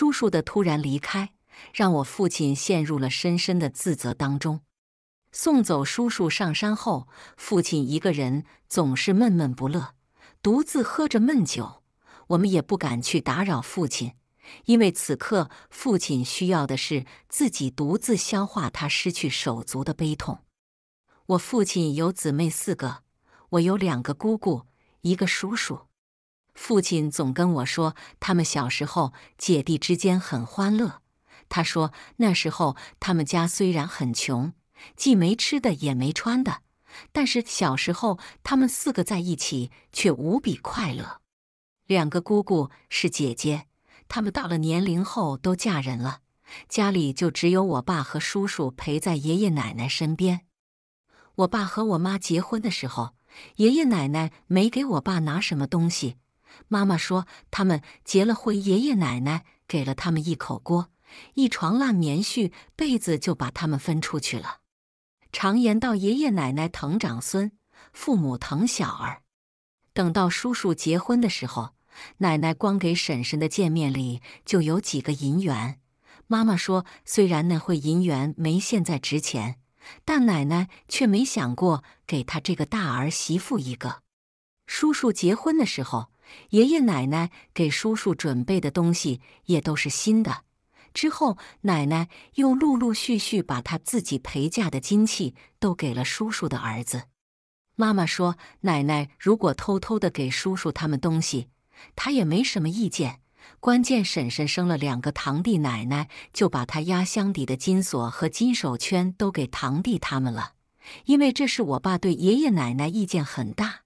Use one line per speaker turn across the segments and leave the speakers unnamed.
叔叔的突然离开，让我父亲陷入了深深的自责当中。送走叔叔上山后，父亲一个人总是闷闷不乐，独自喝着闷酒。我们也不敢去打扰父亲，因为此刻父亲需要的是自己独自消化他失去手足的悲痛。我父亲有姊妹四个，我有两个姑姑，一个叔叔。父亲总跟我说，他们小时候姐弟之间很欢乐。他说，那时候他们家虽然很穷，既没吃的也没穿的，但是小时候他们四个在一起却无比快乐。两个姑姑是姐姐，他们到了年龄后都嫁人了，家里就只有我爸和叔叔陪在爷爷奶奶身边。我爸和我妈结婚的时候，爷爷奶奶没给我爸拿什么东西。妈妈说：“他们结了婚，爷爷奶奶给了他们一口锅，一床烂棉絮被子，就把他们分出去了。”常言道：“爷爷奶奶疼长孙，父母疼小儿。”等到叔叔结婚的时候，奶奶光给婶婶的见面礼就有几个银元。妈妈说：“虽然那会银元没现在值钱，但奶奶却没想过给他这个大儿媳妇一个。”叔叔结婚的时候。爷爷奶奶给叔叔准备的东西也都是新的。之后，奶奶又陆陆续续把她自己陪嫁的金器都给了叔叔的儿子。妈妈说，奶奶如果偷偷的给叔叔他们东西，她也没什么意见。关键婶婶生了两个堂弟，奶奶就把她压箱底的金锁和金手圈都给堂弟他们了，因为这是我爸对爷爷奶奶意见很大。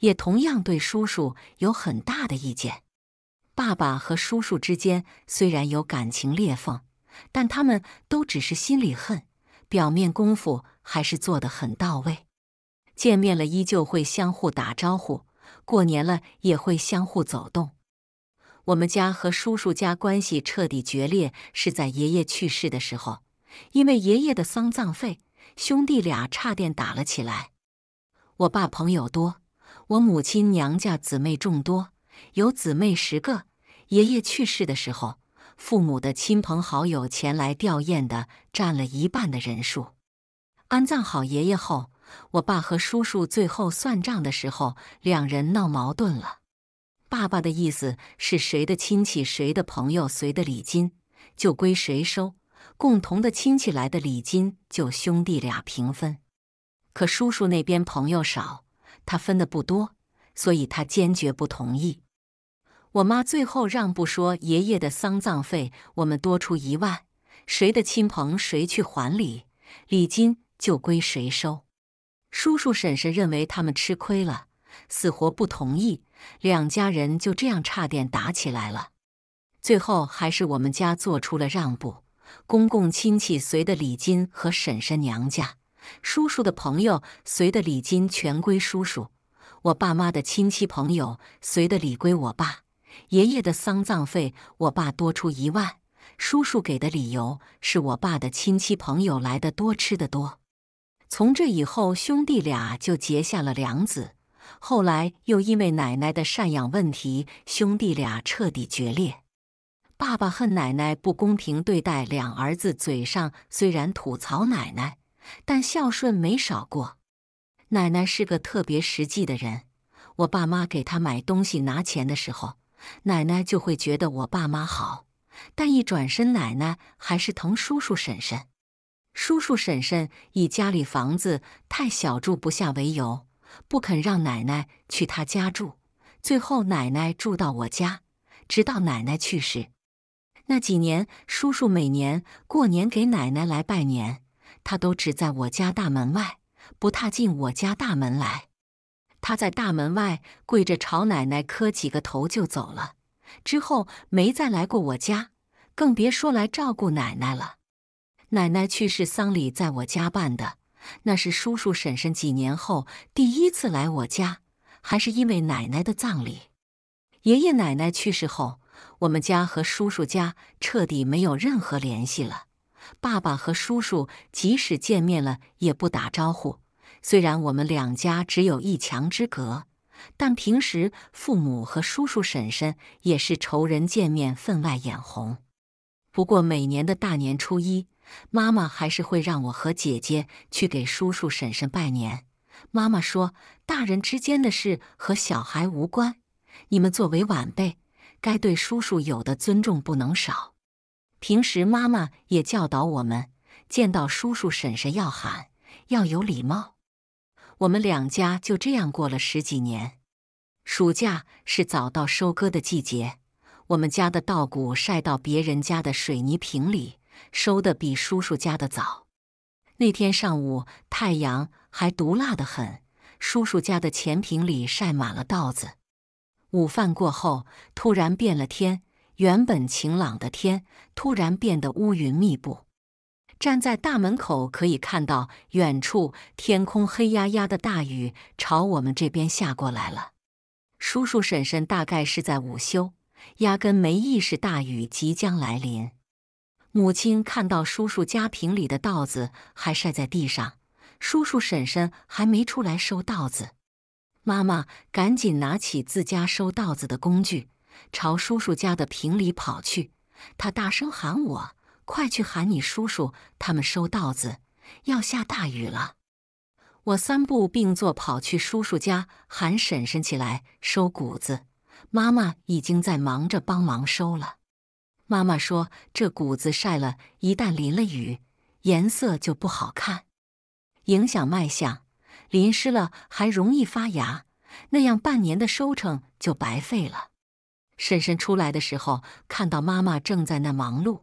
也同样对叔叔有很大的意见。爸爸和叔叔之间虽然有感情裂缝，但他们都只是心里恨，表面功夫还是做得很到位。见面了依旧会相互打招呼，过年了也会相互走动。我们家和叔叔家关系彻底决裂是在爷爷去世的时候，因为爷爷的丧葬费，兄弟俩差点打了起来。我爸朋友多。我母亲娘家姊妹众多，有姊妹十个。爷爷去世的时候，父母的亲朋好友前来吊唁的占了一半的人数。安葬好爷爷后，我爸和叔叔最后算账的时候，两人闹矛盾了。爸爸的意思是谁的亲戚谁的朋友随的礼金就归谁收，共同的亲戚来的礼金就兄弟俩平分。可叔叔那边朋友少。他分的不多，所以他坚决不同意。我妈最后让步说：“爷爷的丧葬费我们多出一万，谁的亲朋谁去还礼，礼金就归谁收。”叔叔婶婶认为他们吃亏了，死活不同意，两家人就这样差点打起来了。最后还是我们家做出了让步，公公亲戚随的礼金和婶婶娘家。叔叔的朋友随的礼金全归叔叔，我爸妈的亲戚朋友随的礼归我爸。爷爷的丧葬费，我爸多出一万。叔叔给的理由是我爸的亲戚朋友来的多，吃的多。从这以后，兄弟俩就结下了梁子。后来又因为奶奶的赡养问题，兄弟俩彻底决裂。爸爸恨奶奶不公平对待两儿子，嘴上虽然吐槽奶奶。但孝顺没少过。奶奶是个特别实际的人，我爸妈给她买东西拿钱的时候，奶奶就会觉得我爸妈好。但一转身，奶奶还是疼叔叔婶婶。叔叔婶婶以家里房子太小住不下为由，不肯让奶奶去他家住。最后，奶奶住到我家，直到奶奶去世。那几年，叔叔每年过年给奶奶来拜年。他都只在我家大门外，不踏进我家大门来。他在大门外跪着，朝奶奶磕几个头就走了。之后没再来过我家，更别说来照顾奶奶了。奶奶去世丧礼在我家办的，那是叔叔婶婶几年后第一次来我家，还是因为奶奶的葬礼。爷爷奶奶去世后，我们家和叔叔家彻底没有任何联系了。爸爸和叔叔即使见面了也不打招呼。虽然我们两家只有一墙之隔，但平时父母和叔叔、婶婶也是仇人见面，分外眼红。不过每年的大年初一，妈妈还是会让我和姐姐去给叔叔、婶婶拜年。妈妈说，大人之间的事和小孩无关，你们作为晚辈，该对叔叔有的尊重不能少。平时妈妈也教导我们，见到叔叔婶婶要喊，要有礼貌。我们两家就这样过了十几年。暑假是早稻收割的季节，我们家的稻谷晒到别人家的水泥瓶里，收的比叔叔家的早。那天上午，太阳还毒辣得很，叔叔家的前坪里晒满了稻子。午饭过后，突然变了天。原本晴朗的天突然变得乌云密布，站在大门口可以看到远处天空黑压压的大雨朝我们这边下过来了。叔叔婶婶大概是在午休，压根没意识大雨即将来临。母亲看到叔叔家坪里的稻子还晒在地上，叔叔婶婶还没出来收稻子，妈妈赶紧拿起自家收稻子的工具。朝叔叔家的坪里跑去，他大声喊我：“快去喊你叔叔，他们收稻子，要下大雨了。”我三步并作，跑去叔叔家喊婶婶起来收谷子。妈妈已经在忙着帮忙收了。妈妈说：“这谷子晒了一旦淋了雨，颜色就不好看，影响卖相；淋湿了还容易发芽，那样半年的收成就白费了。”婶婶出来的时候，看到妈妈正在那忙碌，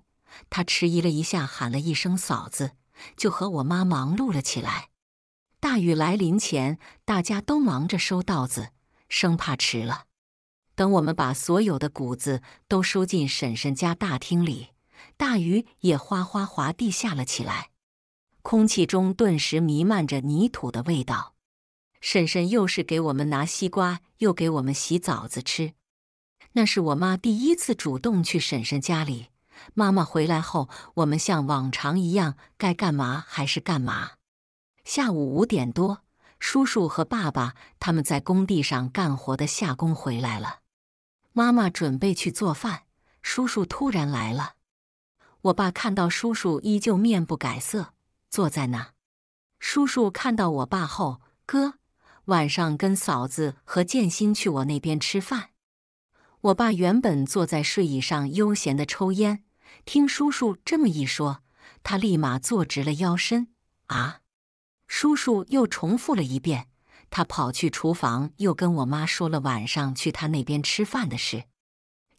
她迟疑了一下，喊了一声“嫂子”，就和我妈忙碌了起来。大雨来临前，大家都忙着收稻子，生怕迟了。等我们把所有的谷子都收进婶婶家大厅里，大雨也哗哗哗地下了起来，空气中顿时弥漫着泥土的味道。婶婶又是给我们拿西瓜，又给我们洗枣子吃。那是我妈第一次主动去婶婶家里。妈妈回来后，我们像往常一样该干嘛还是干嘛。下午五点多，叔叔和爸爸他们在工地上干活的下工回来了。妈妈准备去做饭，叔叔突然来了。我爸看到叔叔，依旧面不改色，坐在那。叔叔看到我爸后，哥，晚上跟嫂子和建新去我那边吃饭。我爸原本坐在睡椅上悠闲的抽烟，听叔叔这么一说，他立马坐直了腰身。啊！叔叔又重复了一遍。他跑去厨房，又跟我妈说了晚上去他那边吃饭的事。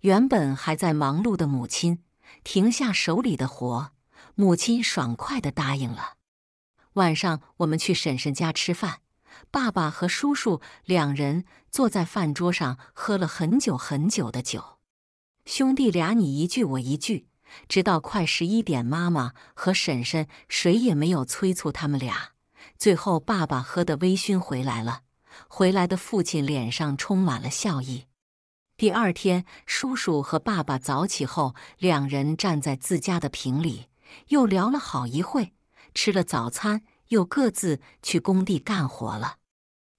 原本还在忙碌的母亲停下手里的活，母亲爽快地答应了。晚上我们去婶婶家吃饭。爸爸和叔叔两人坐在饭桌上喝了很久很久的酒，兄弟俩你一句我一句，直到快十一点，妈妈和婶婶谁也没有催促他们俩。最后，爸爸喝得微醺回来了。回来的父亲脸上充满了笑意。第二天，叔叔和爸爸早起后，两人站在自家的坪里又聊了好一会，吃了早餐，又各自去工地干活了。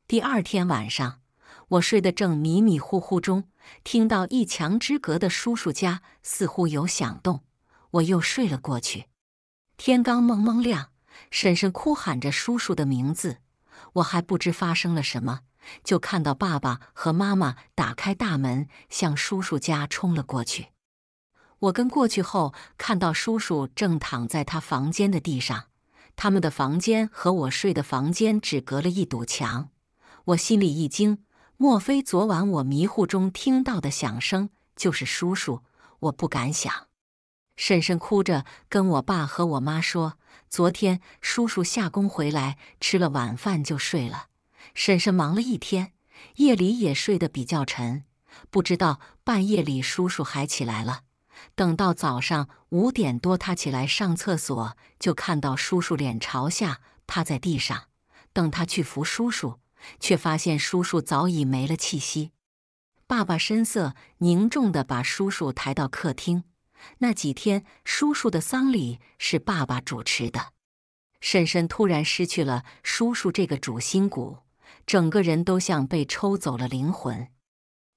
第二天晚上，我睡得正迷迷糊糊中，听到一墙之隔的叔叔家似乎有响动，我又睡了过去。天刚蒙蒙亮，婶婶哭喊着叔叔的名字，我还不知发生了什么，就看到爸爸和妈妈打开大门，向叔叔家冲了过去。我跟过去后，看到叔叔正躺在他房间的地上，他们的房间和我睡的房间只隔了一堵墙。我心里一惊，莫非昨晚我迷糊中听到的响声就是叔叔？我不敢想。婶婶哭着跟我爸和我妈说，昨天叔叔下工回来，吃了晚饭就睡了。婶婶忙了一天，夜里也睡得比较沉，不知道半夜里叔叔还起来了。等到早上五点多，他起来上厕所，就看到叔叔脸朝下趴在地上，等他去扶叔叔。却发现叔叔早已没了气息。爸爸神色凝重地把叔叔抬到客厅。那几天，叔叔的丧礼是爸爸主持的。婶婶突然失去了叔叔这个主心骨，整个人都像被抽走了灵魂。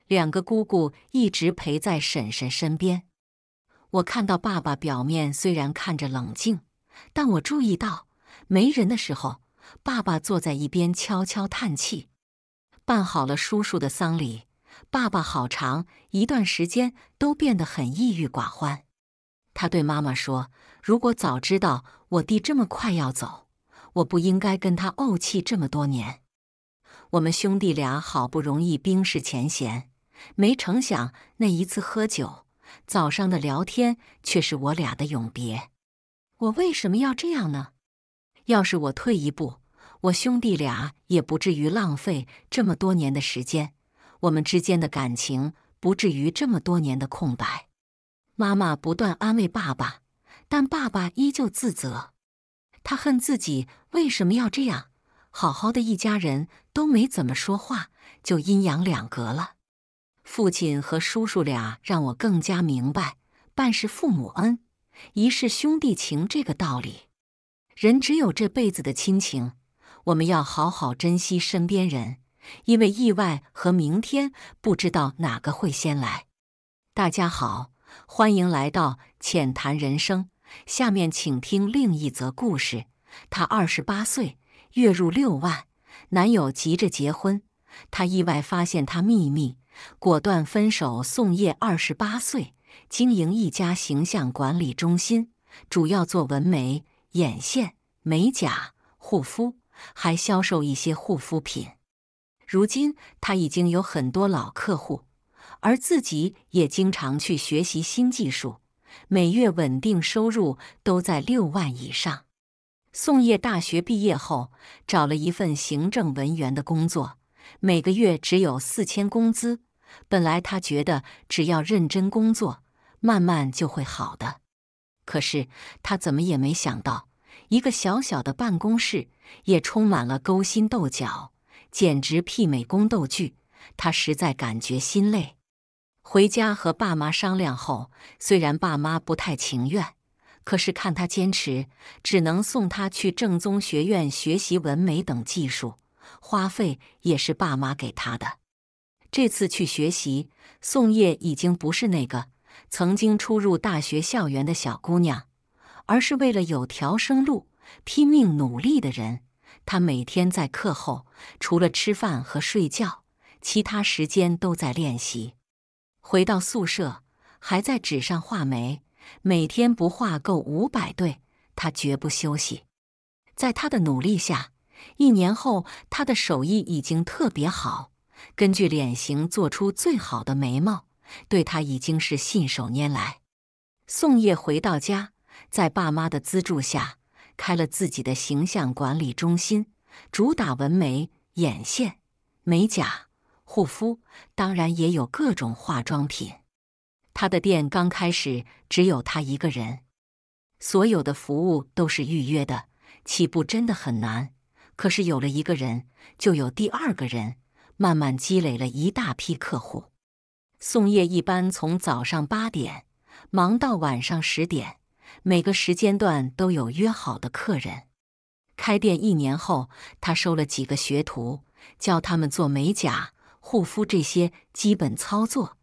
两个姑姑一直陪在婶婶身边。我看到爸爸表面虽然看着冷静，但我注意到没人的时候。爸爸坐在一边，悄悄叹气。办好了叔叔的丧礼，爸爸好长一段时间都变得很抑郁寡欢。他对妈妈说：“如果早知道我弟这么快要走，我不应该跟他怄气这么多年。”我们兄弟俩好不容易冰释前嫌，没成想那一次喝酒，早上的聊天却是我俩的永别。我为什么要这样呢？要是我退一步，我兄弟俩也不至于浪费这么多年的时间，我们之间的感情不至于这么多年的空白。妈妈不断安慰爸爸，但爸爸依旧自责，他恨自己为什么要这样，好好的一家人都没怎么说话就阴阳两隔了。父亲和叔叔俩让我更加明白“半是父母恩，一是兄弟情”这个道理。人只有这辈子的亲情，我们要好好珍惜身边人，因为意外和明天不知道哪个会先来。大家好，欢迎来到浅谈人生。下面请听另一则故事：她二十八岁，月入六万，男友急着结婚，她意外发现他秘密，果断分手。宋叶二十八岁，经营一家形象管理中心，主要做纹眉。眼线、美甲、护肤，还销售一些护肤品。如今他已经有很多老客户，而自己也经常去学习新技术，每月稳定收入都在六万以上。宋叶大学毕业后，找了一份行政文员的工作，每个月只有四千工资。本来他觉得只要认真工作，慢慢就会好的。可是他怎么也没想到，一个小小的办公室也充满了勾心斗角，简直媲美宫斗剧。他实在感觉心累。回家和爸妈商量后，虽然爸妈不太情愿，可是看他坚持，只能送他去正宗学院学习纹眉等技术，花费也是爸妈给他的。这次去学习，宋叶已经不是那个。曾经初入大学校园的小姑娘，而是为了有条生路拼命努力的人。她每天在课后除了吃饭和睡觉，其他时间都在练习。回到宿舍，还在纸上画眉。每天不画够五百对，她绝不休息。在她的努力下，一年后，她的手艺已经特别好，根据脸型做出最好的眉毛。对他已经是信手拈来。宋叶回到家，在爸妈的资助下，开了自己的形象管理中心，主打纹眉、眼线、美甲、护肤，当然也有各种化妆品。他的店刚开始只有他一个人，所有的服务都是预约的，起步真的很难。可是有了一个人，就有第二个人，慢慢积累了一大批客户。宋叶一般从早上八点忙到晚上十点，每个时间段都有约好的客人。开店一年后，他收了几个学徒，教他们做美甲、护肤这些基本操作，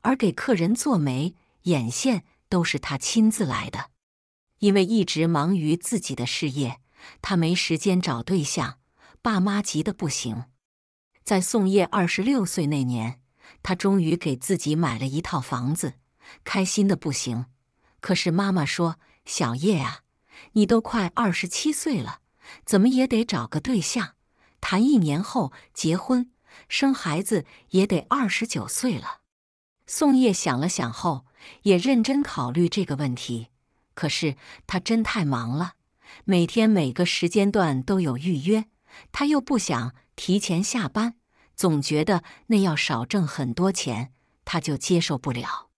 而给客人做眉、眼线都是他亲自来的。因为一直忙于自己的事业，他没时间找对象，爸妈急得不行。在宋叶二十六岁那年。他终于给自己买了一套房子，开心的不行。可是妈妈说：“小叶啊，你都快二十七岁了，怎么也得找个对象，谈一年后结婚，生孩子也得二十九岁了。”宋叶想了想后，也认真考虑这个问题。可是他真太忙了，每天每个时间段都有预约，他又不想提前下班。总觉得那要少挣很多钱，他就接受不了。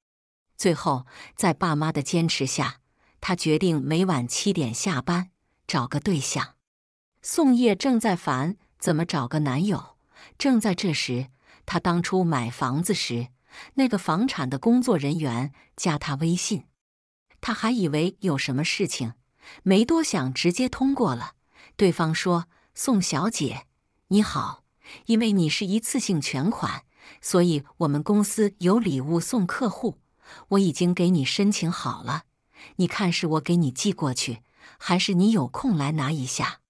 最后，在爸妈的坚持下，他决定每晚七点下班，找个对象。宋叶正在烦怎么找个男友，正在这时，他当初买房子时那个房产的工作人员加他微信，他还以为有什么事情，没多想直接通过了。对方说：“宋小姐，你好。”因为你是一次性全款，所以我们公司有礼物送客户，我已经给你申请好了。你看是我给你寄过去，还是你有空来拿一下？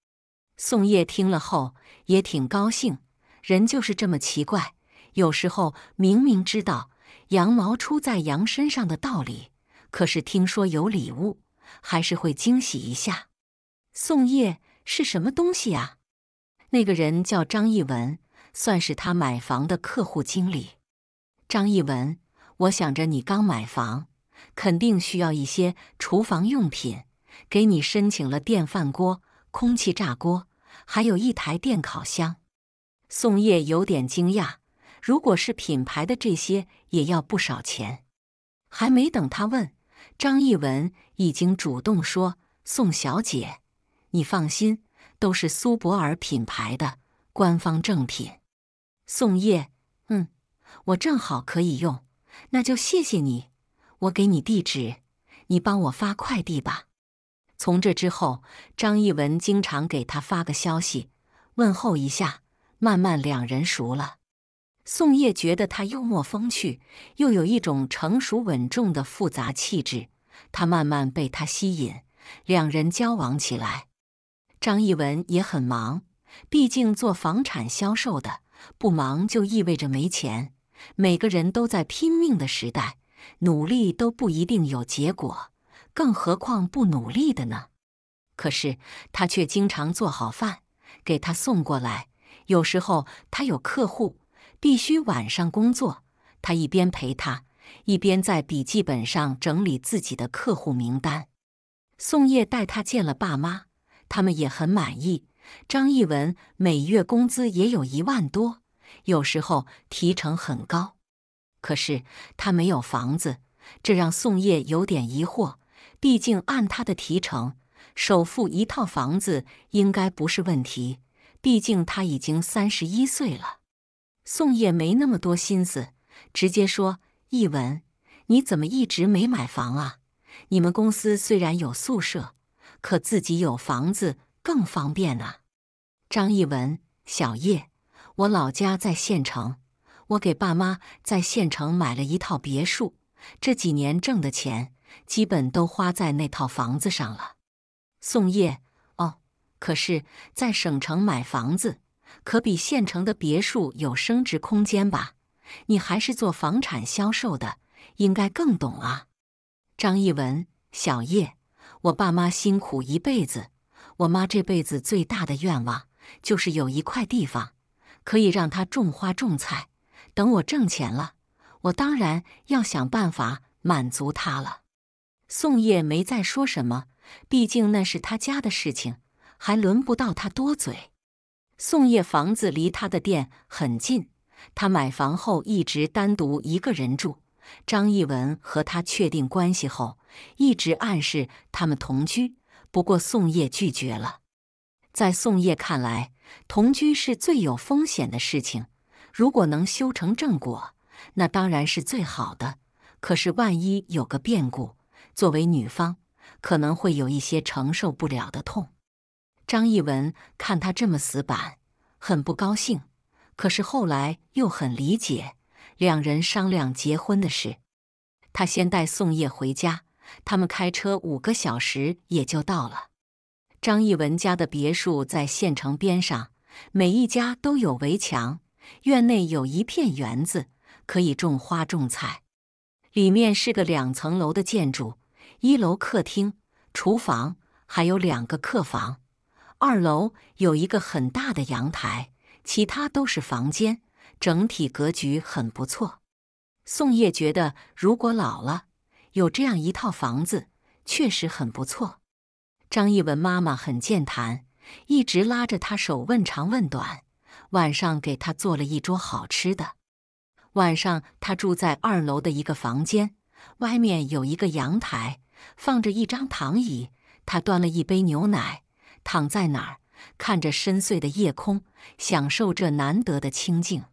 宋叶听了后也挺高兴，人就是这么奇怪，有时候明明知道“羊毛出在羊身上的”道理，可是听说有礼物，还是会惊喜一下。宋叶是什么东西啊？那个人叫张艺文，算是他买房的客户经理。张艺文，我想着你刚买房，肯定需要一些厨房用品，给你申请了电饭锅、空气炸锅，还有一台电烤箱。宋叶有点惊讶，如果是品牌的这些，也要不少钱。还没等他问，张艺文已经主动说：“宋小姐，你放心。”都是苏泊尔品牌的官方正品。宋叶，嗯，我正好可以用，那就谢谢你。我给你地址，你帮我发快递吧。从这之后，张艺文经常给他发个消息问候一下，慢慢两人熟了。宋叶觉得他幽默风趣，又有一种成熟稳重的复杂气质，他慢慢被他吸引，两人交往起来。张艺文也很忙，毕竟做房产销售的，不忙就意味着没钱。每个人都在拼命的时代，努力都不一定有结果，更何况不努力的呢？可是他却经常做好饭给他送过来。有时候他有客户，必须晚上工作，他一边陪他，一边在笔记本上整理自己的客户名单。宋叶带他见了爸妈。他们也很满意，张一文每月工资也有一万多，有时候提成很高。可是他没有房子，这让宋叶有点疑惑。毕竟按他的提成，首付一套房子应该不是问题。毕竟他已经三十一岁了。宋叶没那么多心思，直接说：“一文，你怎么一直没买房啊？你们公司虽然有宿舍。”可自己有房子更方便啊！张一文，小叶，我老家在县城，我给爸妈在县城买了一套别墅，这几年挣的钱基本都花在那套房子上了。宋叶，哦，可是，在省城买房子可比县城的别墅有升值空间吧？你还是做房产销售的，应该更懂啊！张一文，小叶。我爸妈辛苦一辈子，我妈这辈子最大的愿望就是有一块地方可以让她种花种菜。等我挣钱了，我当然要想办法满足她了。宋叶没再说什么，毕竟那是他家的事情，还轮不到他多嘴。宋叶房子离他的店很近，他买房后一直单独一个人住。张艺文和他确定关系后，一直暗示他们同居，不过宋叶拒绝了。在宋叶看来，同居是最有风险的事情。如果能修成正果，那当然是最好的。可是万一有个变故，作为女方可能会有一些承受不了的痛。张艺文看他这么死板，很不高兴，可是后来又很理解。两人商量结婚的事，他先带宋叶回家。他们开车五个小时也就到了。张艺文家的别墅在县城边上，每一家都有围墙，院内有一片园子，可以种花种菜。里面是个两层楼的建筑，一楼客厅、厨房，还有两个客房；二楼有一个很大的阳台，其他都是房间。整体格局很不错，宋叶觉得如果老了有这样一套房子，确实很不错。张艺文妈妈很健谈，一直拉着他手问长问短，晚上给他做了一桌好吃的。晚上他住在二楼的一个房间，外面有一个阳台，放着一张躺椅。他端了一杯牛奶，躺在那儿，看着深邃的夜空，享受这难得的清静。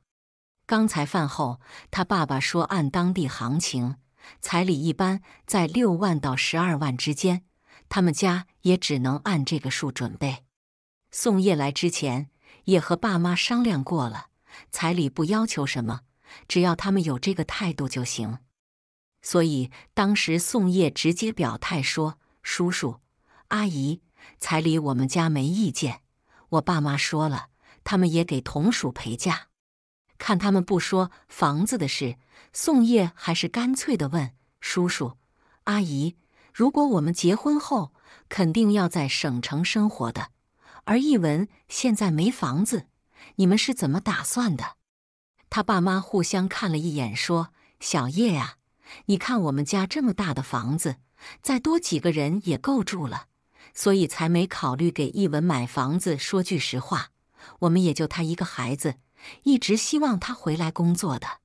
刚才饭后，他爸爸说，按当地行情，彩礼一般在六万到十二万之间，他们家也只能按这个数准备。宋叶来之前也和爸妈商量过了，彩礼不要求什么，只要他们有这个态度就行。所以当时宋叶直接表态说：“叔叔阿姨，彩礼我们家没意见，我爸妈说了，他们也给同属陪嫁。”看他们不说房子的事，宋叶还是干脆的问：“叔叔，阿姨，如果我们结婚后，肯定要在省城生活的，而一文现在没房子，你们是怎么打算的？”他爸妈互相看了一眼，说：“小叶呀，你看我们家这么大的房子，再多几个人也够住了，所以才没考虑给一文买房子。说句实话，我们也就他一个孩子。”一直希望他回来工作的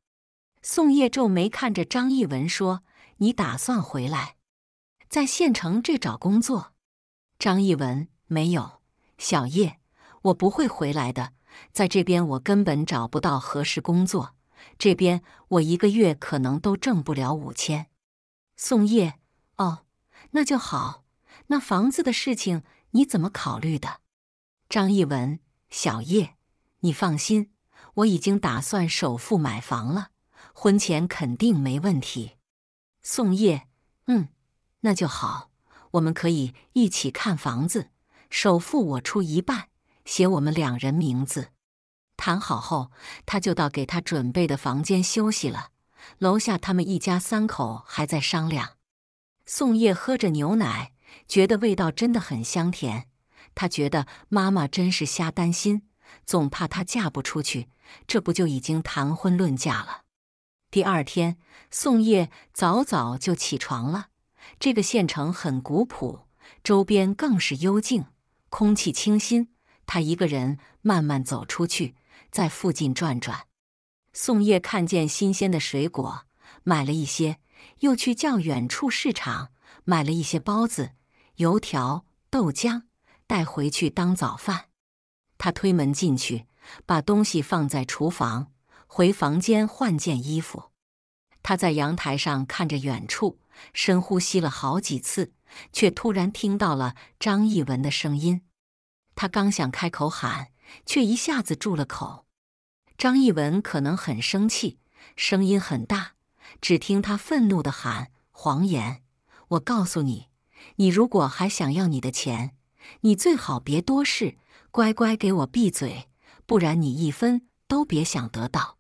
宋叶皱眉看着张艺文说：“你打算回来，在县城这找工作？”张艺文没有。小叶，我不会回来的，在这边我根本找不到合适工作。这边我一个月可能都挣不了五千。宋叶，哦，那就好。那房子的事情你怎么考虑的？张艺文，小叶，你放心。我已经打算首付买房了，婚前肯定没问题。宋叶，嗯，那就好，我们可以一起看房子，首付我出一半，写我们两人名字。谈好后，他就到给他准备的房间休息了。楼下他们一家三口还在商量。宋叶喝着牛奶，觉得味道真的很香甜。他觉得妈妈真是瞎担心。总怕她嫁不出去，这不就已经谈婚论嫁了？第二天，宋叶早早就起床了。这个县城很古朴，周边更是幽静，空气清新。他一个人慢慢走出去，在附近转转。宋叶看见新鲜的水果，买了一些，又去较远处市场买了一些包子、油条、豆浆，带回去当早饭。他推门进去，把东西放在厨房，回房间换件衣服。他在阳台上看着远处，深呼吸了好几次，却突然听到了张艺文的声音。他刚想开口喊，却一下子住了口。张艺文可能很生气，声音很大，只听他愤怒的喊：“黄岩，我告诉你，你如果还想要你的钱，你最好别多事。”乖乖给我闭嘴，不然你一分都别想得到。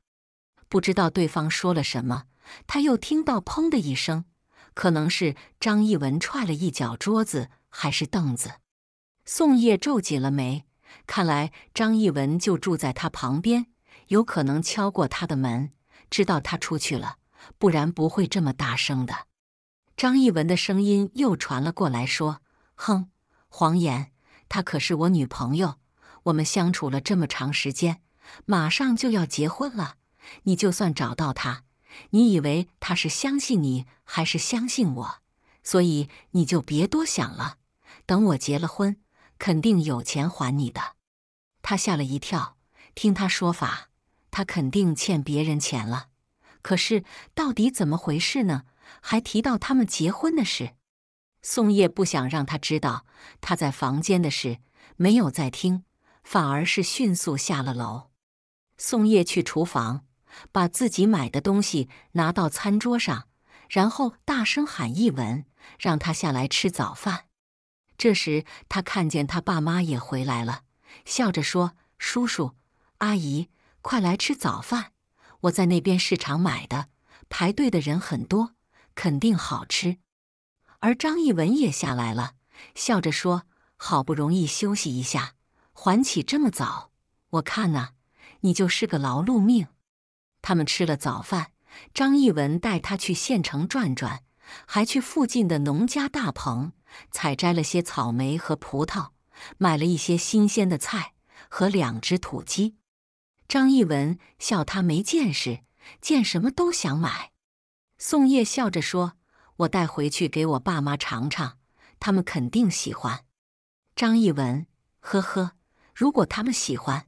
不知道对方说了什么，他又听到“砰”的一声，可能是张一文踹了一脚桌子还是凳子。宋叶皱紧了眉，看来张一文就住在他旁边，有可能敲过他的门，知道他出去了，不然不会这么大声的。张一文的声音又传了过来，说：“哼，谎言，她可是我女朋友。”我们相处了这么长时间，马上就要结婚了。你就算找到他，你以为他是相信你还是相信我？所以你就别多想了。等我结了婚，肯定有钱还你的。他吓了一跳，听他说法，他肯定欠别人钱了。可是到底怎么回事呢？还提到他们结婚的事。宋叶不想让他知道他在房间的事，没有在听。反而是迅速下了楼，宋叶去厨房，把自己买的东西拿到餐桌上，然后大声喊一文，让他下来吃早饭。这时他看见他爸妈也回来了，笑着说：“叔叔阿姨，快来吃早饭！我在那边市场买的，排队的人很多，肯定好吃。”而张一文也下来了，笑着说：“好不容易休息一下。”还起这么早？我看呐，你就是个劳碌命。他们吃了早饭，张一文带他去县城转转，还去附近的农家大棚采摘了些草莓和葡萄，买了一些新鲜的菜和两只土鸡。张一文笑他没见识，见什么都想买。宋叶笑着说：“我带回去给我爸妈尝尝，他们肯定喜欢。”张一文呵呵。如果他们喜欢，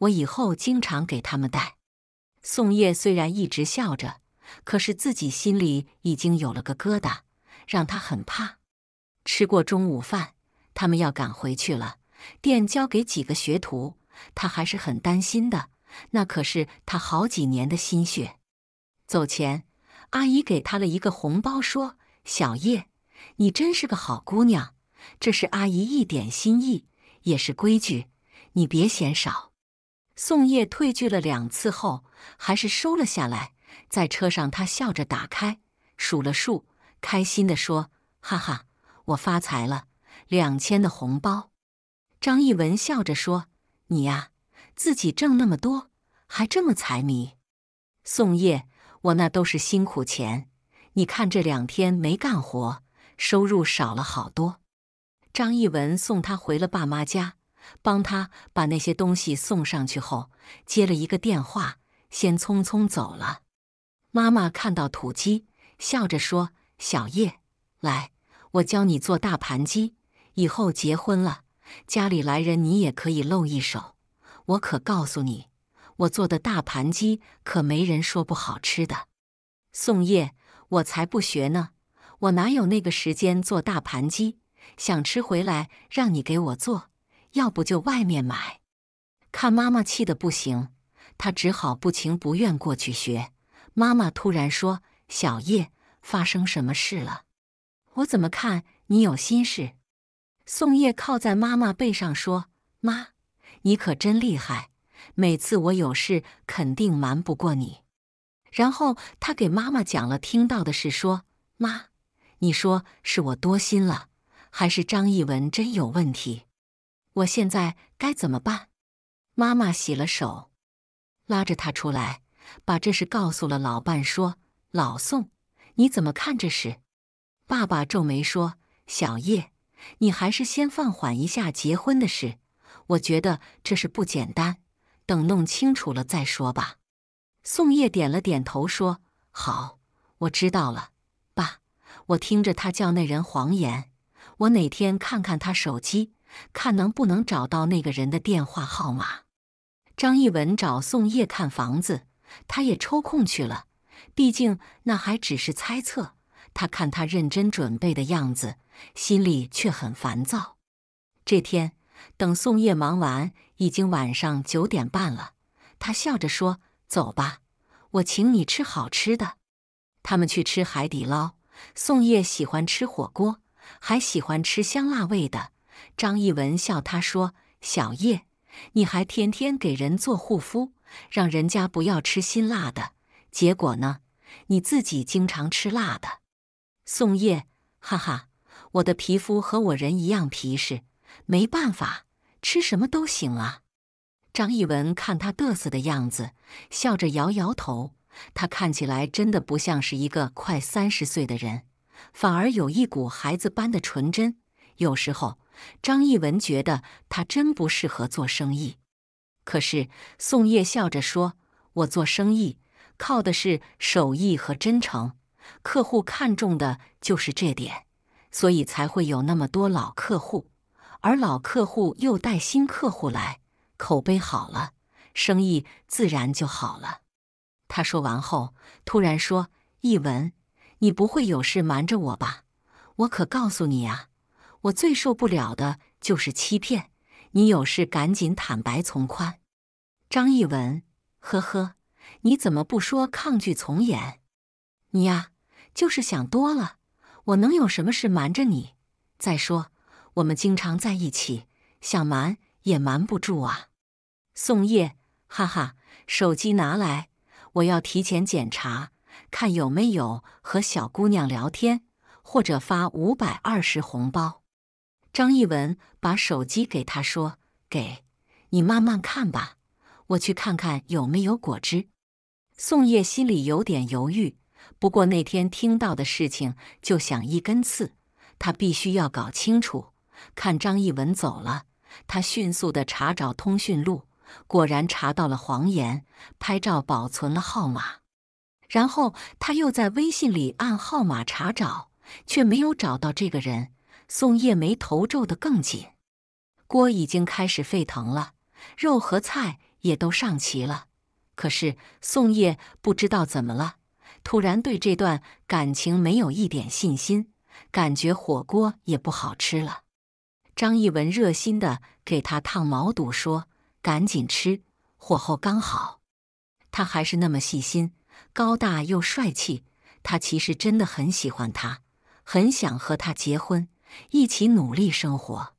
我以后经常给他们带。宋叶虽然一直笑着，可是自己心里已经有了个疙瘩，让他很怕。吃过中午饭，他们要赶回去了，店交给几个学徒，他还是很担心的。那可是他好几年的心血。走前，阿姨给他了一个红包，说：“小叶，你真是个好姑娘，这是阿姨一点心意，也是规矩。”你别嫌少，宋叶退拒了两次后，还是收了下来。在车上，他笑着打开，数了数，开心的说：“哈哈，我发财了，两千的红包。”张艺文笑着说：“你呀，自己挣那么多，还这么财迷。”宋叶：“我那都是辛苦钱，你看这两天没干活，收入少了好多。”张艺文送他回了爸妈家。帮他把那些东西送上去后，接了一个电话，先匆匆走了。妈妈看到土鸡，笑着说：“小叶，来，我教你做大盘鸡。以后结婚了，家里来人，你也可以露一手。我可告诉你，我做的大盘鸡可没人说不好吃的。”宋叶，我才不学呢！我哪有那个时间做大盘鸡？想吃回来，让你给我做。要不就外面买，看妈妈气的不行，她只好不情不愿过去学。妈妈突然说：“小叶，发生什么事了？我怎么看你有心事？”宋叶靠在妈妈背上说：“妈，你可真厉害，每次我有事肯定瞒不过你。”然后他给妈妈讲了听到的事，说：“妈，你说是我多心了，还是张艺文真有问题？”我现在该怎么办？妈妈洗了手，拉着他出来，把这事告诉了老伴，说：“老宋，你怎么看这事？”爸爸皱眉说：“小叶，你还是先放缓一下结婚的事，我觉得这事不简单，等弄清楚了再说吧。”宋叶点了点头，说：“好，我知道了，爸，我听着，他叫那人黄岩，我哪天看看他手机。”看能不能找到那个人的电话号码。张艺文找宋叶看房子，他也抽空去了。毕竟那还只是猜测。他看他认真准备的样子，心里却很烦躁。这天等宋叶忙完，已经晚上九点半了。他笑着说：“走吧，我请你吃好吃的。”他们去吃海底捞。宋叶喜欢吃火锅，还喜欢吃香辣味的。张艺文笑他说：“小叶，你还天天给人做护肤，让人家不要吃辛辣的，结果呢，你自己经常吃辣的。”宋叶，哈哈，我的皮肤和我人一样皮实，没办法，吃什么都行啊。张艺文看他得瑟的样子，笑着摇摇头。他看起来真的不像是一个快三十岁的人，反而有一股孩子般的纯真，有时候。张一文觉得他真不适合做生意，可是宋叶笑着说：“我做生意靠的是手艺和真诚，客户看重的就是这点，所以才会有那么多老客户，而老客户又带新客户来，口碑好了，生意自然就好了。”他说完后，突然说：“一文，你不会有事瞒着我吧？我可告诉你啊！”我最受不了的就是欺骗，你有事赶紧坦白从宽。张艺文，呵呵，你怎么不说抗拒从严？你呀，就是想多了。我能有什么事瞒着你？再说我们经常在一起，想瞒也瞒不住啊。宋叶，哈哈，手机拿来，我要提前检查，看有没有和小姑娘聊天或者发五百二十红包。张艺文把手机给他，说：“给，你慢慢看吧，我去看看有没有果汁。”宋叶心里有点犹豫，不过那天听到的事情就想一根刺，他必须要搞清楚。看张艺文走了，他迅速地查找通讯录，果然查到了黄岩，拍照保存了号码。然后他又在微信里按号码查找，却没有找到这个人。宋叶眉头皱得更紧，锅已经开始沸腾了，肉和菜也都上齐了。可是宋叶不知道怎么了，突然对这段感情没有一点信心，感觉火锅也不好吃了。张一文热心的给他烫毛肚，说：“赶紧吃，火候刚好。”他还是那么细心，高大又帅气。他其实真的很喜欢他，很想和他结婚。一起努力生活，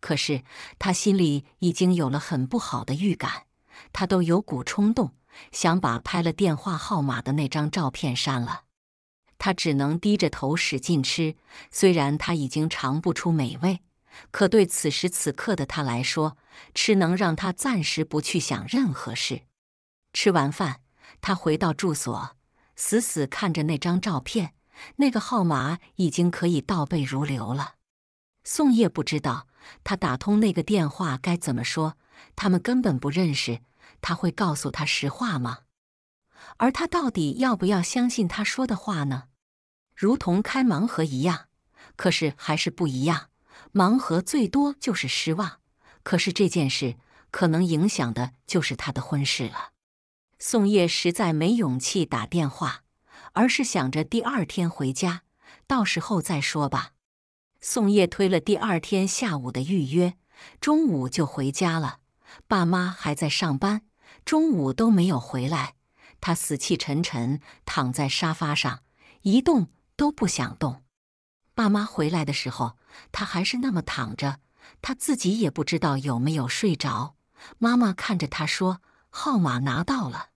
可是他心里已经有了很不好的预感，他都有股冲动想把拍了电话号码的那张照片删了。他只能低着头使劲吃，虽然他已经尝不出美味，可对此时此刻的他来说，吃能让他暂时不去想任何事。吃完饭，他回到住所，死死看着那张照片。那个号码已经可以倒背如流了。宋叶不知道他打通那个电话该怎么说，他们根本不认识，他会告诉他实话吗？而他到底要不要相信他说的话呢？如同开盲盒一样，可是还是不一样。盲盒最多就是失望，可是这件事可能影响的就是他的婚事了。宋叶实在没勇气打电话。而是想着第二天回家，到时候再说吧。宋叶推了第二天下午的预约，中午就回家了。爸妈还在上班，中午都没有回来。他死气沉沉躺在沙发上，一动都不想动。爸妈回来的时候，他还是那么躺着，他自己也不知道有没有睡着。妈妈看着他说：“号码拿到了。”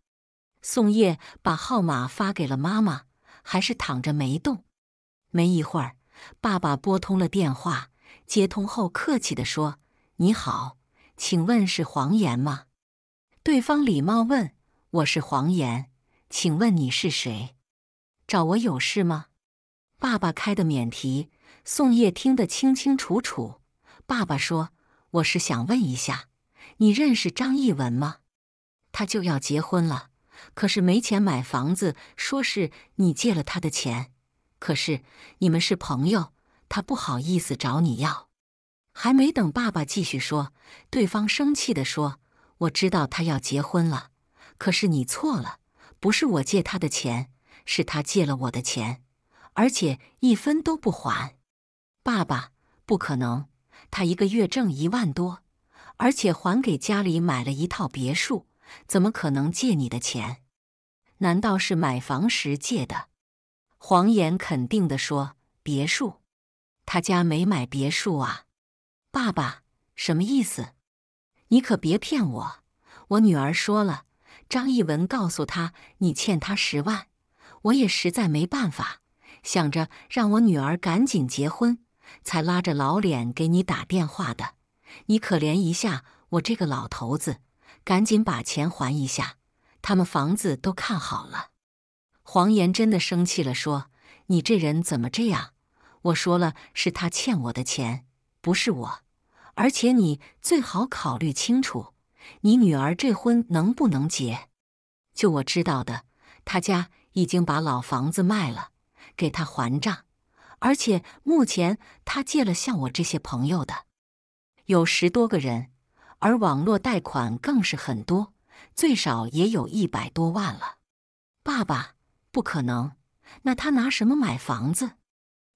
宋叶把号码发给了妈妈，还是躺着没动。没一会儿，爸爸拨通了电话，接通后客气的说：“你好，请问是黄岩吗？”对方礼貌问：“我是黄岩，请问你是谁？找我有事吗？”爸爸开的免提，宋叶听得清清楚楚。爸爸说：“我是想问一下，你认识张艺文吗？他就要结婚了。”可是没钱买房子，说是你借了他的钱，可是你们是朋友，他不好意思找你要。还没等爸爸继续说，对方生气地说：“我知道他要结婚了，可是你错了，不是我借他的钱，是他借了我的钱，而且一分都不还。”爸爸，不可能，他一个月挣一万多，而且还给家里买了一套别墅。怎么可能借你的钱？难道是买房时借的？黄岩肯定的说：“别墅，他家没买别墅啊。”爸爸，什么意思？你可别骗我！我女儿说了，张一文告诉她你欠她十万，我也实在没办法，想着让我女儿赶紧结婚，才拉着老脸给你打电话的。你可怜一下我这个老头子。赶紧把钱还一下，他们房子都看好了。黄岩真的生气了，说：“你这人怎么这样？我说了是他欠我的钱，不是我。而且你最好考虑清楚，你女儿这婚能不能结？就我知道的，他家已经把老房子卖了，给他还账，而且目前他借了像我这些朋友的，有十多个人。”而网络贷款更是很多，最少也有一百多万了。爸爸，不可能！那他拿什么买房子？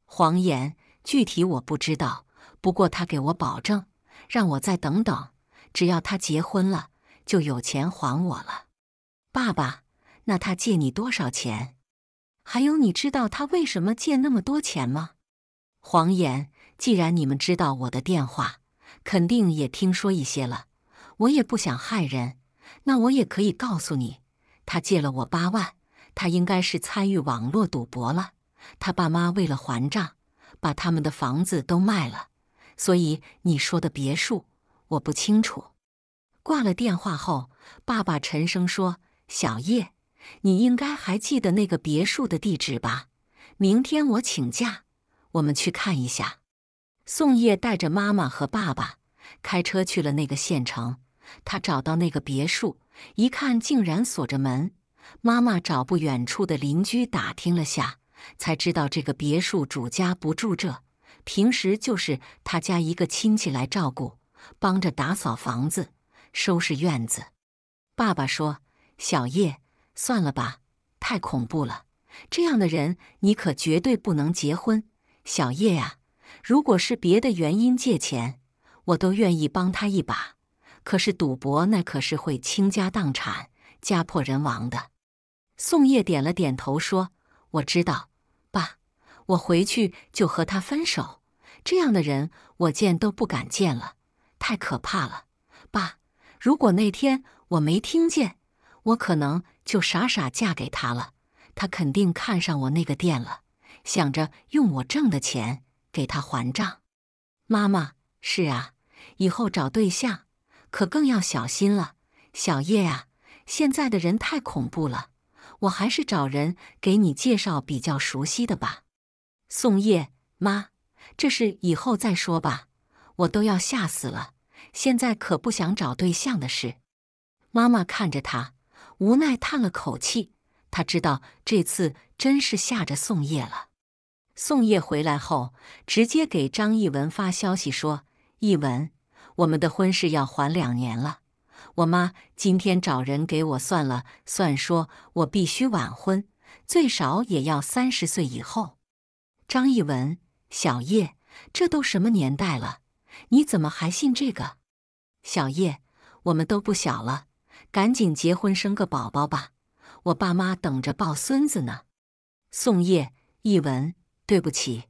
黄岩，具体我不知道，不过他给我保证，让我再等等，只要他结婚了，就有钱还我了。爸爸，那他借你多少钱？还有，你知道他为什么借那么多钱吗？黄岩，既然你们知道我的电话。肯定也听说一些了，我也不想害人，那我也可以告诉你，他借了我八万，他应该是参与网络赌博了，他爸妈为了还账，把他们的房子都卖了，所以你说的别墅我不清楚。挂了电话后，爸爸沉声说：“小叶，你应该还记得那个别墅的地址吧？明天我请假，我们去看一下。”宋叶带着妈妈和爸爸开车去了那个县城。他找到那个别墅，一看竟然锁着门。妈妈找不远处的邻居打听了下，才知道这个别墅主家不住这，平时就是他家一个亲戚来照顾，帮着打扫房子、收拾院子。爸爸说：“小叶，算了吧，太恐怖了。这样的人，你可绝对不能结婚，小叶呀。”如果是别的原因借钱，我都愿意帮他一把。可是赌博那可是会倾家荡产、家破人亡的。宋叶点了点头，说：“我知道，爸，我回去就和他分手。这样的人我见都不敢见了，太可怕了。爸，如果那天我没听见，我可能就傻傻嫁给他了。他肯定看上我那个店了，想着用我挣的钱。”给他还账，妈妈是啊，以后找对象可更要小心了。小叶啊，现在的人太恐怖了，我还是找人给你介绍比较熟悉的吧。宋叶，妈，这事以后再说吧，我都要吓死了，现在可不想找对象的事。妈妈看着他，无奈叹了口气，他知道这次真是吓着宋叶了。宋叶回来后，直接给张艺文发消息说：“艺文，我们的婚事要缓两年了。我妈今天找人给我算了算，说我必须晚婚，最少也要三十岁以后。”张艺文，小叶，这都什么年代了？你怎么还信这个？小叶，我们都不小了，赶紧结婚生个宝宝吧，我爸妈等着抱孙子呢。宋叶，艺文。对不起，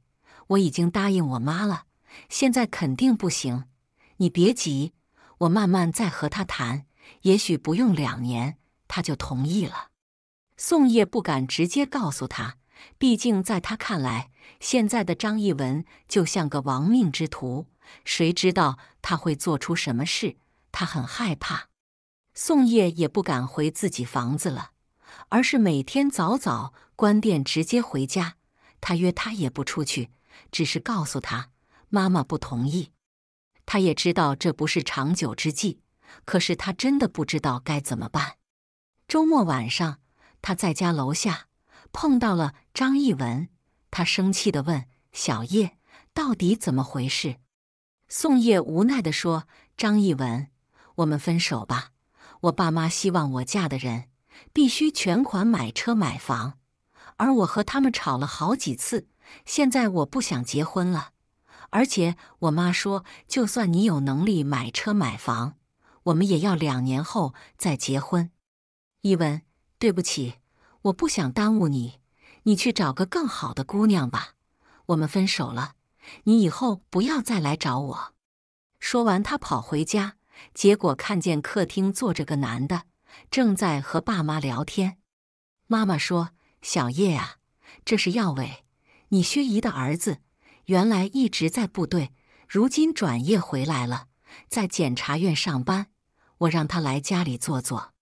我已经答应我妈了，现在肯定不行。你别急，我慢慢再和她谈，也许不用两年，她就同意了。宋叶不敢直接告诉他，毕竟在他看来，现在的张一文就像个亡命之徒，谁知道他会做出什么事？他很害怕。宋叶也不敢回自己房子了，而是每天早早关店，直接回家。他约他也不出去，只是告诉他妈妈不同意。他也知道这不是长久之计，可是他真的不知道该怎么办。周末晚上，他在家楼下碰到了张艺文，他生气的问小叶：“到底怎么回事？”宋叶无奈的说：“张艺文，我们分手吧。我爸妈希望我嫁的人必须全款买车买房。”而我和他们吵了好几次，现在我不想结婚了。而且我妈说，就算你有能力买车买房，我们也要两年后再结婚。伊文，对不起，我不想耽误你，你去找个更好的姑娘吧。我们分手了，你以后不要再来找我。说完，他跑回家，结果看见客厅坐着个男的，正在和爸妈聊天。妈妈说。小叶啊，这是耀伟，你薛姨的儿子，原来一直在部队，如今转业回来了，在检察院上班。我让他来家里坐坐。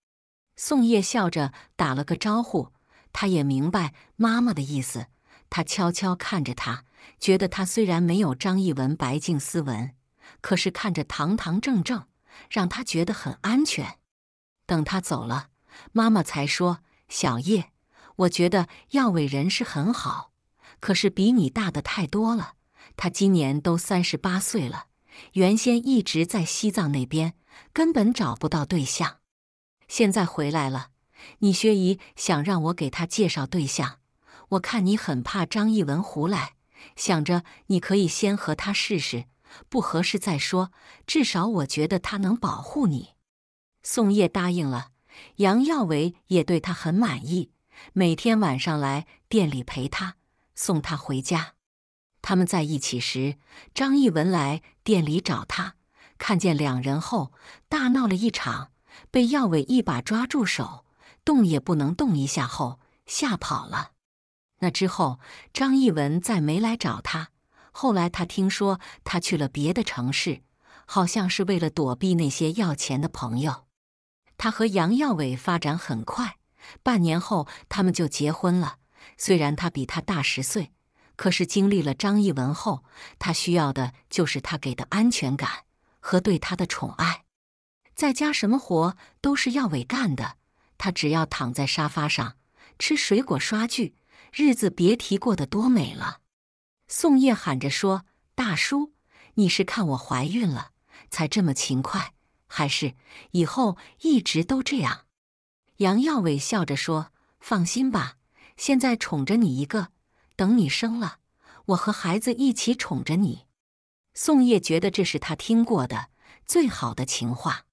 宋叶笑着打了个招呼，他也明白妈妈的意思。他悄悄看着他，觉得他虽然没有张一文白净斯文，可是看着堂堂正正，让他觉得很安全。等他走了，妈妈才说：“小叶。”我觉得耀伟人是很好，可是比你大的太多了。他今年都三十八岁了，原先一直在西藏那边，根本找不到对象。现在回来了，你薛姨想让我给他介绍对象。我看你很怕张艺文胡来，想着你可以先和他试试，不合适再说。至少我觉得他能保护你。宋叶答应了，杨耀伟也对他很满意。每天晚上来店里陪他，送他回家。他们在一起时，张艺文来店里找他，看见两人后大闹了一场，被耀伟一把抓住手，动也不能动一下，后吓跑了。那之后，张艺文再没来找他。后来他听说他去了别的城市，好像是为了躲避那些要钱的朋友。他和杨耀伟发展很快。半年后，他们就结婚了。虽然他比她大十岁，可是经历了张艺文后，他需要的就是他给的安全感和对他的宠爱。在家什么活都是耀伟干的，他只要躺在沙发上吃水果、刷剧，日子别提过得多美了。宋叶喊着说：“大叔，你是看我怀孕了才这么勤快，还是以后一直都这样？”杨耀伟笑着说：“放心吧，现在宠着你一个，等你生了，我和孩子一起宠着你。”宋叶觉得这是他听过的最好的情话。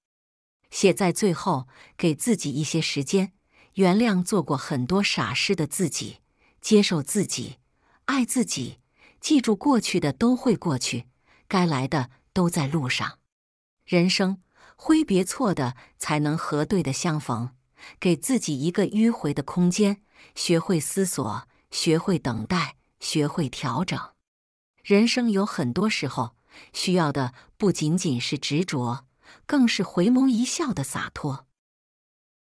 写在最后，给自己一些时间，原谅做过很多傻事的自己，接受自己，爱自己，记住过去的都会过去，该来的都在路上。人生，挥别错的，才能和对的相逢。给自己一个迂回的空间，学会思索，学会等待，学会调整。人生有很多时候，需要的不仅仅是执着，更是回眸一笑的洒脱。